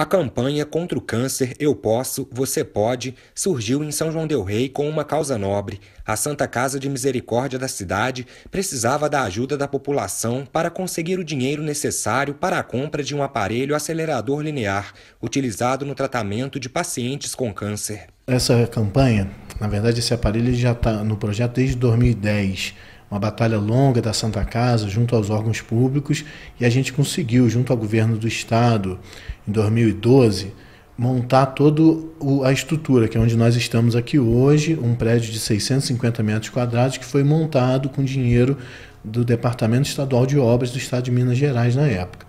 A campanha contra o câncer Eu Posso, Você Pode surgiu em São João Del Rei com uma causa nobre. A Santa Casa de Misericórdia da cidade precisava da ajuda da população para conseguir o dinheiro necessário para a compra de um aparelho acelerador linear, utilizado no tratamento de pacientes com câncer. Essa campanha, na verdade, esse aparelho já está no projeto desde 2010 uma batalha longa da Santa Casa junto aos órgãos públicos e a gente conseguiu, junto ao governo do estado, em 2012, montar toda a estrutura, que é onde nós estamos aqui hoje, um prédio de 650 metros quadrados que foi montado com dinheiro do Departamento Estadual de Obras do Estado de Minas Gerais na época.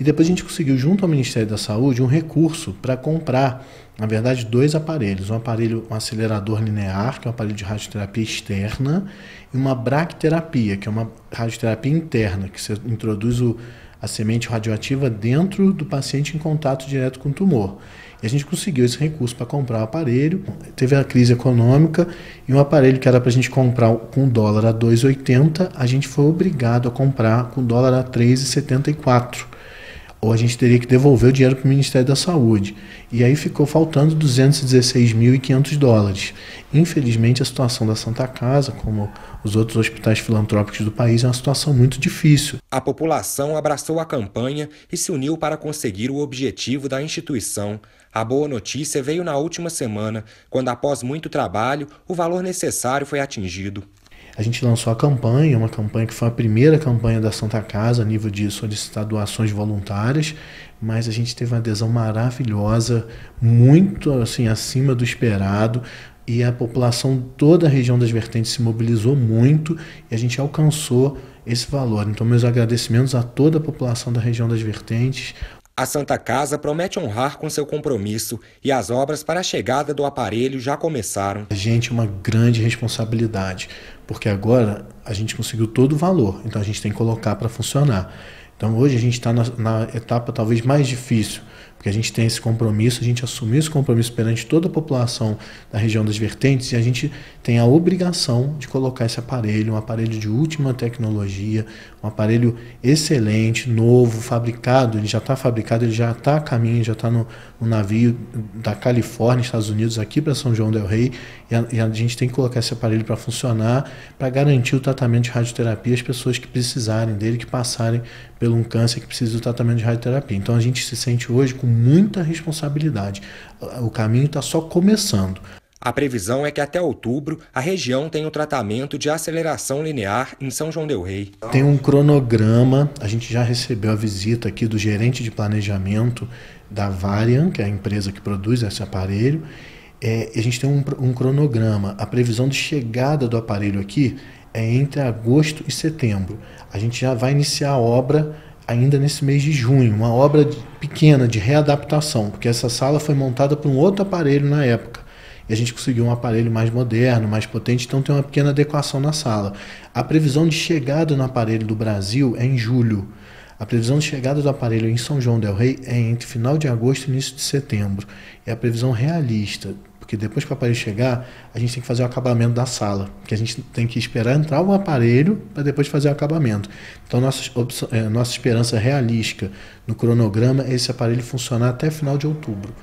E depois a gente conseguiu, junto ao Ministério da Saúde, um recurso para comprar, na verdade, dois aparelhos. Um aparelho, um acelerador linear, que é um aparelho de radioterapia externa, e uma bracterapia, que é uma radioterapia interna, que você introduz o, a semente radioativa dentro do paciente em contato direto com o tumor. E a gente conseguiu esse recurso para comprar o aparelho. Teve a crise econômica e um aparelho que era para a gente comprar com dólar a 2,80, a gente foi obrigado a comprar com dólar a 3,74 ou a gente teria que devolver o dinheiro para o Ministério da Saúde. E aí ficou faltando 216.500 dólares. Infelizmente, a situação da Santa Casa, como os outros hospitais filantrópicos do país, é uma situação muito difícil. A população abraçou a campanha e se uniu para conseguir o objetivo da instituição. A boa notícia veio na última semana, quando, após muito trabalho, o valor necessário foi atingido. A gente lançou a campanha, uma campanha que foi a primeira campanha da Santa Casa a nível de solicitar doações voluntárias, mas a gente teve uma adesão maravilhosa, muito assim acima do esperado, e a população toda a região das vertentes se mobilizou muito e a gente alcançou esse valor. Então meus agradecimentos a toda a população da região das vertentes, a Santa Casa promete honrar com seu compromisso e as obras para a chegada do aparelho já começaram. A gente é uma grande responsabilidade, porque agora a gente conseguiu todo o valor, então a gente tem que colocar para funcionar. Então hoje a gente está na, na, etapa talvez mais difícil, porque a gente tem esse compromisso, a gente assumiu esse compromisso perante toda a população da região das vertentes e a gente tem a obrigação de colocar esse aparelho, um aparelho de última tecnologia, um aparelho excelente, novo, fabricado, ele já está fabricado, ele já está a caminho, já está no, no, navio da Califórnia, Estados Unidos, aqui para São João del Rei, e e a gente tem que colocar esse aparelho para funcionar, para garantir o tratamento de radioterapia às pessoas que precisarem dele, que passarem pelo um câncer que precisa do tratamento de radioterapia. Então a gente se sente hoje com muita responsabilidade. O caminho está só começando. A previsão é que até outubro a região tenha o tratamento de aceleração linear em São João del Rei. Tem um cronograma, a gente já recebeu a visita aqui do gerente de planejamento da Varian, que é a empresa que produz esse aparelho. É, a gente tem um, um cronograma. A previsão de chegada do aparelho aqui é entre agosto e setembro. A gente já vai iniciar a obra ainda nesse mês de junho, uma obra pequena de readaptação, porque essa sala foi montada por um outro aparelho na época. E a gente conseguiu um aparelho mais moderno, mais potente, então tem uma pequena adequação na sala. A previsão de chegada no aparelho do Brasil é em julho. A previsão de chegada do aparelho em São João del Rei é entre final de agosto e início de setembro. É a previsão realista. Porque depois que o aparelho chegar, a gente tem que fazer o acabamento da sala. Que a gente tem que esperar entrar o aparelho para depois fazer o acabamento. Então, nossa, eh, nossa esperança realística no cronograma é esse aparelho funcionar até final de outubro.